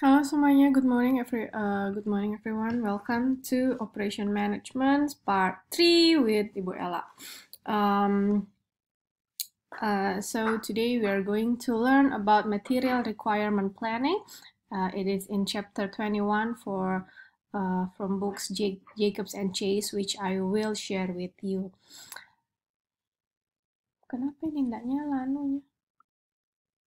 Halo semuanya, good morning every uh, good morning everyone. Welcome to Operation Management Part 3 with Ibu Ella. Um, uh, so today we are going to learn about material requirement planning. Uh, it is in chapter 21 for uh, from books J Jacobs and Chase, which I will share with you. Kenapa ini tidak nyala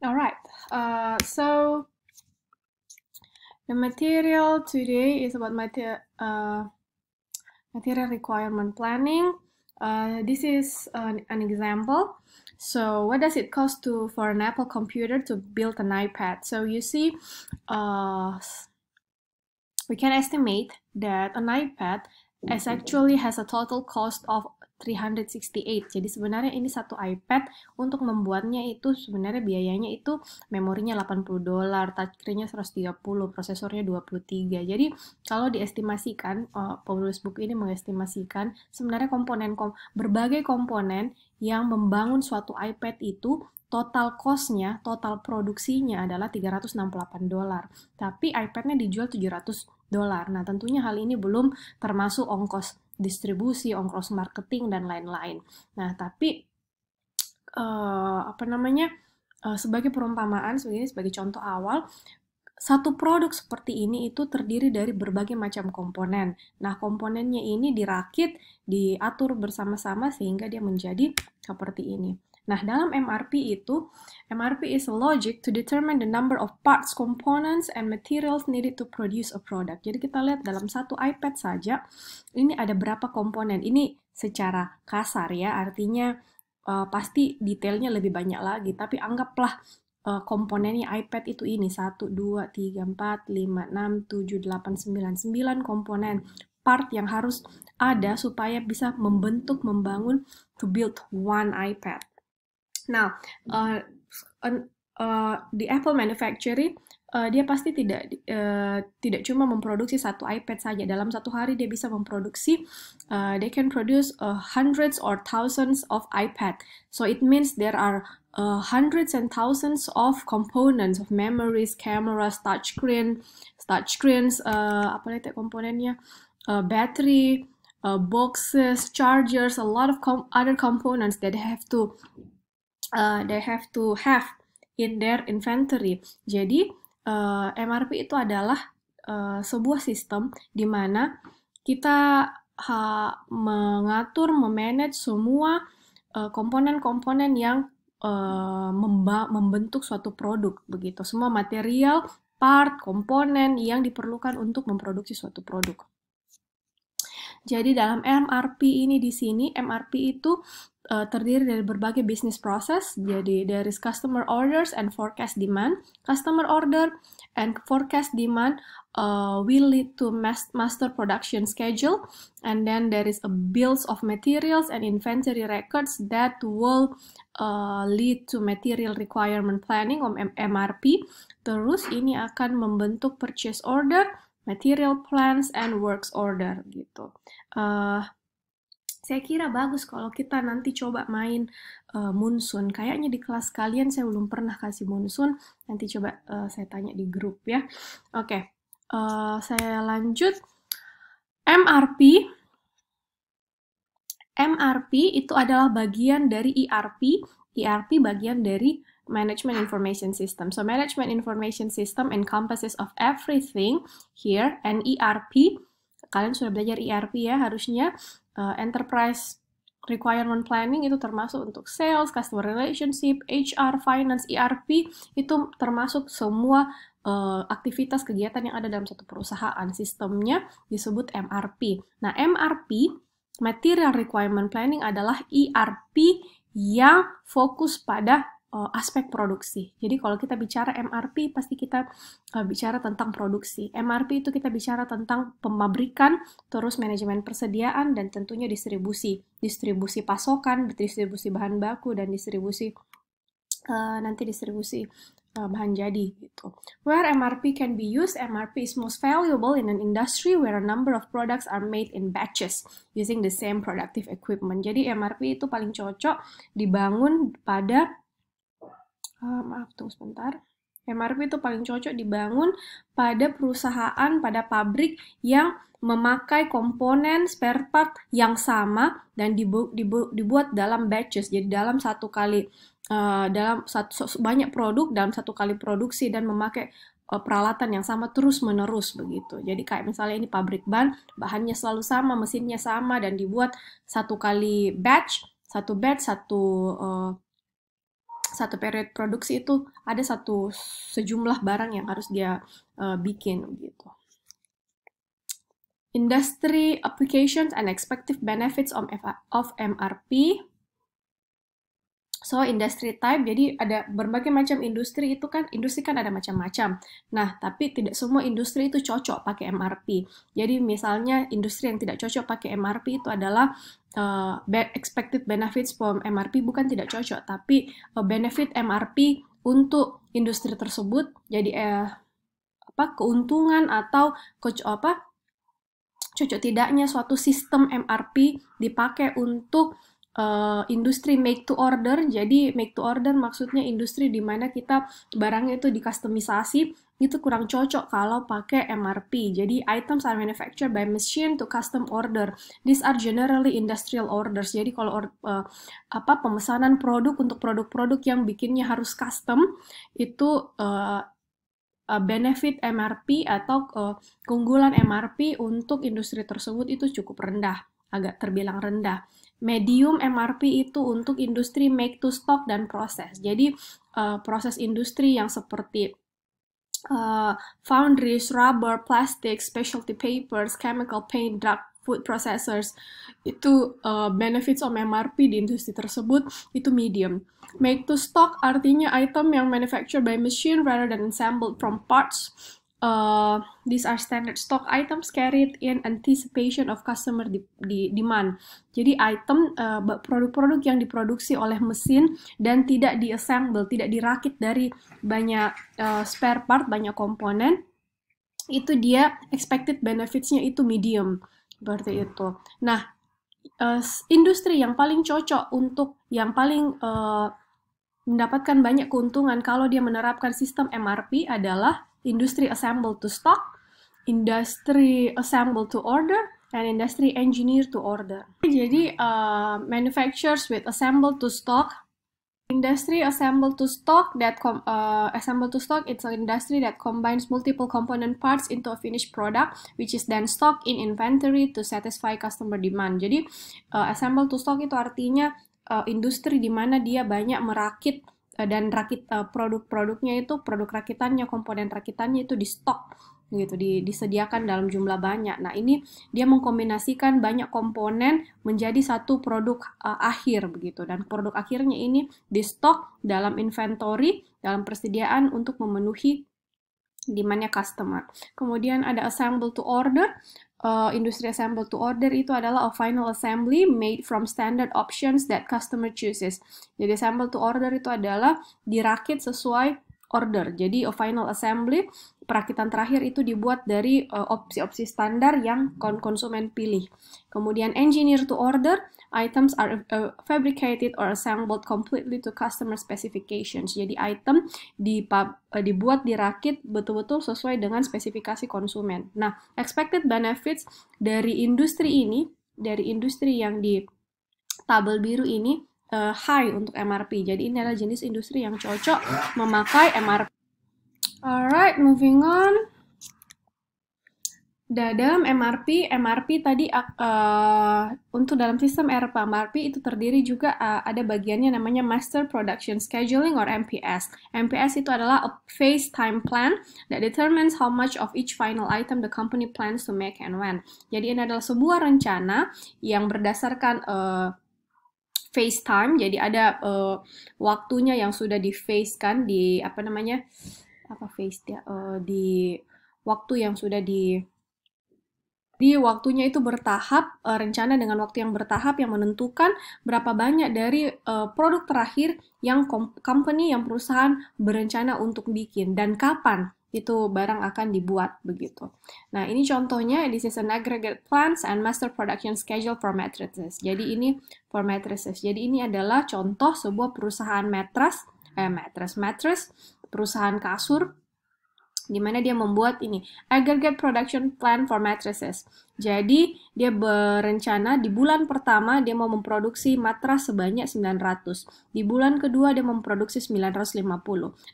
Alright, uh, so The material today is about mater uh, material requirement planning. Uh, this is an, an, example. So what does it cost to for an Apple computer to build an iPad? So you see, uh, we can estimate that an iPad is actually has a total cost of 368. Jadi sebenarnya ini satu iPad untuk membuatnya itu sebenarnya biayanya itu memorinya 80 dolar, touchscreennya nya 130, prosesornya 23. Jadi kalau diestimasikan uh, penulis buku ini mengestimasikan sebenarnya komponen kom berbagai komponen yang membangun suatu iPad itu total cost-nya, total produksinya adalah 368 dolar. Tapi iPad-nya dijual 700 dolar. Nah, tentunya hal ini belum termasuk ongkos distribusi, ongkos marketing dan lain-lain. Nah, tapi uh, apa namanya? Uh, sebagai perumpamaan sebagai sebagai contoh awal, satu produk seperti ini itu terdiri dari berbagai macam komponen. Nah, komponennya ini dirakit, diatur bersama-sama sehingga dia menjadi seperti ini. Nah, dalam MRP itu, MRP is a logic to determine the number of parts, components, and materials needed to produce a product. Jadi kita lihat dalam satu iPad saja, ini ada berapa komponen. Ini secara kasar ya, artinya uh, pasti detailnya lebih banyak lagi. Tapi anggaplah uh, komponennya iPad itu ini 1, 2, 3, 4, 5, 6, 7, 8, 9, 9 komponen part yang harus ada supaya bisa membentuk, membangun to build one iPad. Now, uh, uh, di Apple manufacturing uh, dia pasti tidak uh, tidak cuma memproduksi satu iPad saja dalam satu hari dia bisa memproduksi uh, they can produce uh, hundreds or thousands of iPad so it means there are uh, hundreds and thousands of components of memories cameras touchscreen touchscreens uh, apa itu komponennya uh, battery uh, boxes chargers a lot of com other components that have to uh, they have to have in their inventory. Jadi uh, eh, MRP itu adalah uh, sebuah sistem di mana kita uh, mengatur, memanage semua komponen-komponen uh, yang uh, membentuk suatu produk begitu. Semua material, part, komponen yang diperlukan untuk memproduksi suatu produk. Jadi dalam MRP ini di sini MRP itu uh, terdiri dari berbagai bisnis proses, jadi dari customer orders and forecast demand. Customer order and forecast demand uh, will lead to mas master production schedule, and then there is a bills of materials and inventory records that will uh, lead to material requirement planning or MRP. Terus ini akan membentuk purchase order, material plans, and works order gitu. Uh, saya kira bagus kalau kita nanti coba main uh, Kayaknya di kelas kalian saya belum pernah kasih munsun. Nanti coba uh, saya tanya di grup ya. Oke, okay. uh, saya lanjut. MRP. MRP itu adalah bagian dari ERP. ERP bagian dari Management Information System. So, Management Information System encompasses of everything here and ERP. Kalian sudah belajar ERP ya harusnya uh, enterprise requirement planning itu termasuk untuk sales, customer relationship, HR, finance, ERP itu termasuk semua uh, aktivitas kegiatan yang ada dalam satu perusahaan. Sistemnya disebut MRP. Nah, MRP material requirement planning adalah ERP yang fokus pada Eh, aspek produksi. Jadi kalau kita bicara MRP pasti kita uh, bicara tentang produksi. MRP itu kita bicara tentang pemabrikan, terus manajemen persediaan dan tentunya distribusi, distribusi pasokan, distribusi bahan baku dan distribusi uh, nanti distribusi bahan jadi gitu. Where MRP can be used, MRP is most valuable in an industry where a number of products are made in batches using the same productive equipment. Jadi MRP itu paling cocok dibangun pada uh, maaf tunggu sebentar. MRP itu paling cocok dibangun pada perusahaan, pada pabrik yang memakai komponen spare part yang sama dan dibu dibu dibuat dalam batches, jadi dalam satu kali uh, dalam satu banyak produk dalam satu kali produksi dan memakai eh, peralatan yang sama terus menerus begitu. Jadi kayak misalnya ini pabrik ban, bahannya selalu sama, mesinnya sama dan dibuat satu kali batch, satu batch satu uh, satu periode produksi itu ada satu sejumlah barang yang harus dia uh, bikin gitu. Industry applications and expected benefits of MRP So industry type, jadi ada berbagai macam industri itu kan, industri kan ada macam-macam. Nah, tapi tidak semua industri itu cocok pakai MRP. Jadi misalnya industri yang tidak cocok pakai MRP itu adalah uh, expected benefits from MRP bukan tidak cocok, tapi uh, benefit MRP untuk industri tersebut. Jadi eh, apa keuntungan atau cocok apa cocok tidaknya suatu sistem MRP dipakai untuk uh, industri make to order. Jadi make to order maksudnya industri di mana kita barangnya itu dikustomisasi itu kurang cocok kalau pakai MRP. Jadi items are manufactured by machine to custom order. These are generally industrial orders. Jadi kalau uh, apa pemesanan produk untuk produk-produk yang bikinnya harus custom itu eh, benefit MRP atau uh, keunggulan MRP untuk industri tersebut itu cukup rendah, agak terbilang rendah medium MRP itu untuk industri make to stock dan proses. Jadi uh, proses industri yang seperti uh, foundries, rubber, plastic, specialty papers, chemical paint, drug food processors itu uh, benefits of MRP di industri tersebut itu medium. Make to stock artinya item yang manufactured by machine rather than assembled from parts Uh, these are standard stock items carried in anticipation of customer di, di, demand. Jadi item uh, produk-produk uh, yang diproduksi oleh mesin dan tidak diassemble, tidak dirakit dari banyak uh, spare part, banyak komponen, itu dia expected benefits-nya itu medium seperti itu. Nah, uh, industri yang paling cocok untuk yang paling uh, mendapatkan banyak keuntungan kalau dia menerapkan sistem MRP adalah industry assemble to stock, industry assemble to order, and industry engineer to order. Jadi uh, manufacturers with assemble to stock Industry assemble to stock that com uh, assemble to stock it's an industry that combines multiple component parts into a finished product which is then stock in inventory to satisfy customer demand. Jadi uh, assemble to stock itu artinya uh, industri di mana dia banyak merakit Eh, dan rakit eh, produk-produknya itu produk rakitannya komponen rakitannya itu di stok gitu di, disediakan dalam jumlah banyak. Nah ini dia mengkombinasikan banyak komponen menjadi satu produk uh, akhir begitu dan produk akhirnya ini di stok dalam inventory dalam persediaan untuk memenuhi demandnya customer. Kemudian ada assemble to order uh, industri assemble to order itu adalah a final assembly made from standard options that customer chooses. Jadi assemble to order itu adalah dirakit sesuai order. Jadi a eh, final assembly perakitan terakhir itu dibuat dari eh, opsi-opsi uh, standar yang konsumen pilih. Kemudian engineer to order, items are uh, fabricated or assembled completely to customer specifications. Jadi item dipab, uh, dibuat dirakit betul-betul sesuai dengan spesifikasi konsumen. Nah, expected benefits dari industri ini, dari industri yang di tabel biru ini uh, high untuk MRP. Jadi ini adalah jenis industri yang cocok memakai MRP. Alright, moving on. Dalam MRP, MRP tadi uh, untuk dalam sistem ERP, MRP itu terdiri juga uh, ada bagiannya namanya Master Production Scheduling or MPS. MPS itu adalah a phase time plan that determines how much of each final item the company plans to make and when. Jadi ini adalah sebuah rencana yang berdasarkan uh, face time jadi ada uh, waktunya yang sudah di face kan di apa namanya apa face dia uh, di waktu yang sudah di di waktunya itu bertahap uh, rencana dengan waktu yang bertahap yang menentukan berapa banyak dari uh, produk terakhir yang company yang perusahaan berencana untuk bikin dan kapan itu barang akan dibuat begitu. Nah, ini contohnya this is an aggregate plans and master production schedule for mattresses. Jadi ini for mattresses. Jadi ini adalah contoh sebuah perusahaan matras eh matras mattress, perusahaan kasur di mana dia membuat ini aggregate production plan for mattresses. Jadi dia berencana di bulan pertama dia mau memproduksi matras sebanyak 900. Di bulan kedua dia memproduksi 950.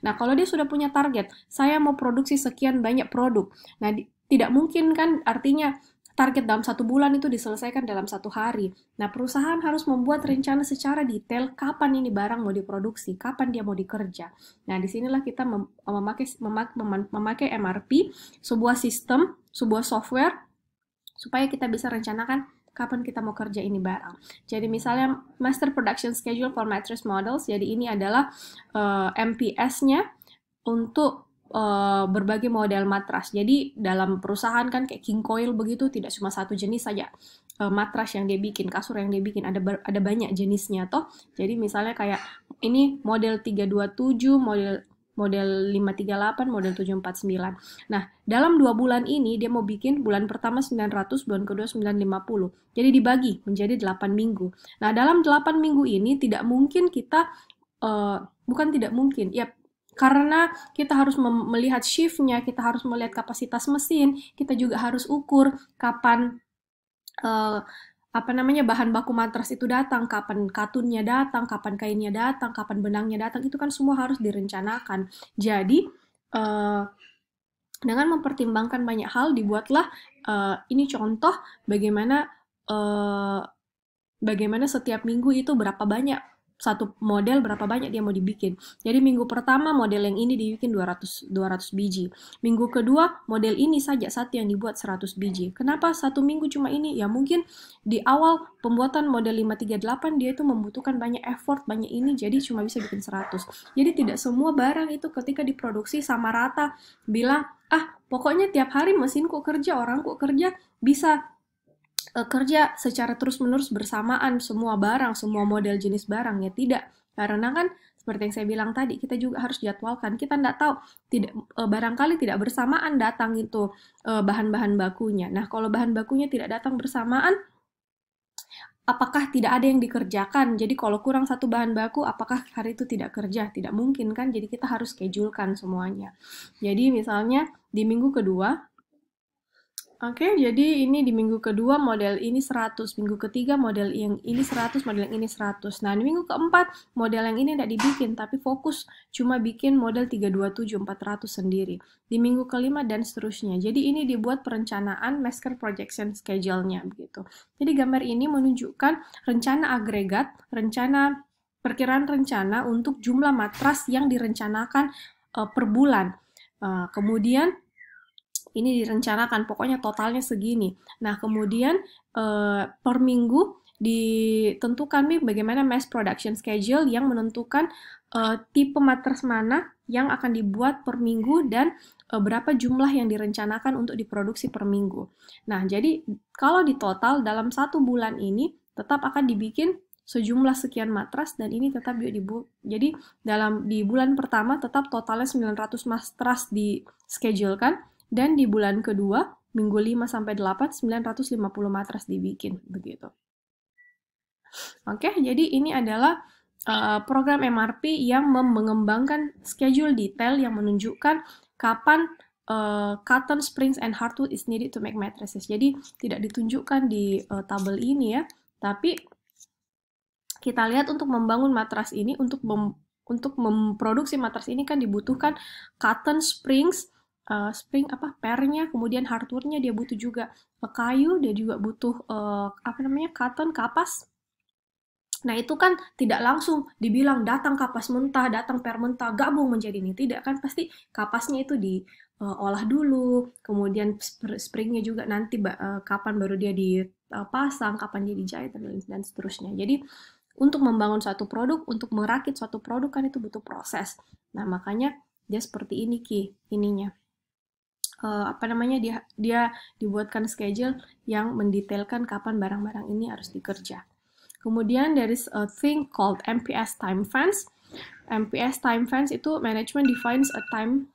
Nah, kalau dia sudah punya target, saya mau produksi sekian banyak produk. Nah, di, tidak mungkin kan artinya target dalam satu bulan itu diselesaikan dalam satu hari. Nah, perusahaan harus membuat rencana secara detail kapan ini barang mau diproduksi, kapan dia mau dikerja. Nah, disinilah kita mem memakai, mem memakai MRP, sebuah sistem, sebuah software, supaya kita bisa rencanakan kapan kita mau kerja ini barang. Jadi misalnya Master Production Schedule for Mattress Models, jadi ini adalah uh, eh, MPS-nya untuk uh, berbagai model matras. Jadi dalam perusahaan kan kayak King Coil begitu tidak cuma satu jenis saja eh, matras yang dia bikin, kasur yang dia bikin ada ada banyak jenisnya toh. Jadi misalnya kayak ini model 327, model model 538, model 749. Nah, dalam dua bulan ini dia mau bikin bulan pertama 900, bulan kedua 950. Jadi dibagi menjadi 8 minggu. Nah, dalam 8 minggu ini tidak mungkin kita, uh, bukan tidak mungkin, ya karena kita harus melihat shiftnya, kita harus melihat kapasitas mesin, kita juga harus ukur kapan uh, apa namanya bahan baku matras itu datang, kapan katunnya datang, kapan kainnya datang, kapan benangnya datang, itu kan semua harus direncanakan. Jadi uh, dengan mempertimbangkan banyak hal dibuatlah uh, ini contoh bagaimana uh, bagaimana setiap minggu itu berapa banyak satu model berapa banyak dia mau dibikin. Jadi minggu pertama model yang ini dibikin 200 200 biji. Minggu kedua model ini saja satu yang dibuat 100 biji. Kenapa satu minggu cuma ini? Ya mungkin di awal pembuatan model 538 dia itu membutuhkan banyak effort, banyak ini jadi cuma bisa bikin 100. Jadi tidak semua barang itu ketika diproduksi sama rata Bila "Ah, pokoknya tiap hari mesin kok kerja, orang kok kerja bisa uh, kerja secara terus-menerus bersamaan semua barang, semua model jenis barang ya tidak. Karena kan seperti yang saya bilang tadi, kita juga harus jadwalkan. Kita nggak tahu, tidak eh, barangkali tidak bersamaan datang itu eh, bahan-bahan bakunya. Nah, kalau bahan bakunya tidak datang bersamaan, apakah tidak ada yang dikerjakan? Jadi kalau kurang satu bahan baku, apakah hari itu tidak kerja? Tidak mungkin kan? Jadi kita harus schedulekan semuanya. Jadi misalnya di minggu kedua, Oke, okay, jadi ini di minggu kedua model ini 100, minggu ketiga model yang ini 100, model yang ini 100. Nah, di minggu keempat model yang ini tidak dibikin, tapi fokus cuma bikin model 327 400 sendiri. Di minggu kelima dan seterusnya. Jadi ini dibuat perencanaan masker projection schedule-nya begitu. Jadi gambar ini menunjukkan rencana agregat, rencana perkiraan rencana untuk jumlah matras yang direncanakan uh, per bulan. Uh, kemudian ini direncanakan pokoknya totalnya segini. Nah, kemudian eh, per minggu ditentukan nih bagaimana mass production schedule yang menentukan eh, tipe matras mana yang akan dibuat per minggu dan eh, berapa jumlah yang direncanakan untuk diproduksi per minggu. Nah, jadi kalau di total dalam satu bulan ini tetap akan dibikin sejumlah sekian matras dan ini tetap dibu jadi dalam di bulan pertama tetap totalnya 900 matras di schedule kan dan di bulan kedua, minggu 5 sampai 8 950 matras dibikin begitu. Oke, jadi ini adalah uh, program MRP yang mengembangkan schedule detail yang menunjukkan kapan uh, cotton, springs, and hardwood is needed to make mattresses. Jadi tidak ditunjukkan di uh, tabel ini ya, tapi kita lihat untuk membangun matras ini untuk mem untuk memproduksi matras ini kan dibutuhkan cotton, springs, uh, spring apa pernya kemudian hardware dia butuh juga eh, kayu dia juga butuh uh, apa namanya cotton kapas Nah itu kan tidak langsung dibilang datang kapas mentah, datang per mentah, gabung menjadi ini. Tidak kan pasti kapasnya itu diolah uh, dulu, kemudian springnya juga nanti kapan baru dia dipasang, kapan dia dijahit, dan, dan seterusnya. Jadi untuk membangun suatu produk, untuk merakit suatu produk kan itu butuh proses. Nah makanya dia seperti ini Ki, ininya uh, apa namanya dia dia dibuatkan schedule yang mendetailkan kapan barang-barang ini harus dikerja. Kemudian there is a thing called MPS time fans. MPS time fans itu management defines a time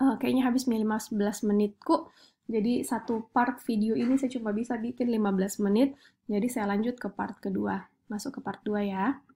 uh, kayaknya habis minimal menit kok. Jadi satu part video ini saya cuma bisa bikin 15 menit. Jadi saya lanjut ke part kedua. Masuk ke part 2 ya.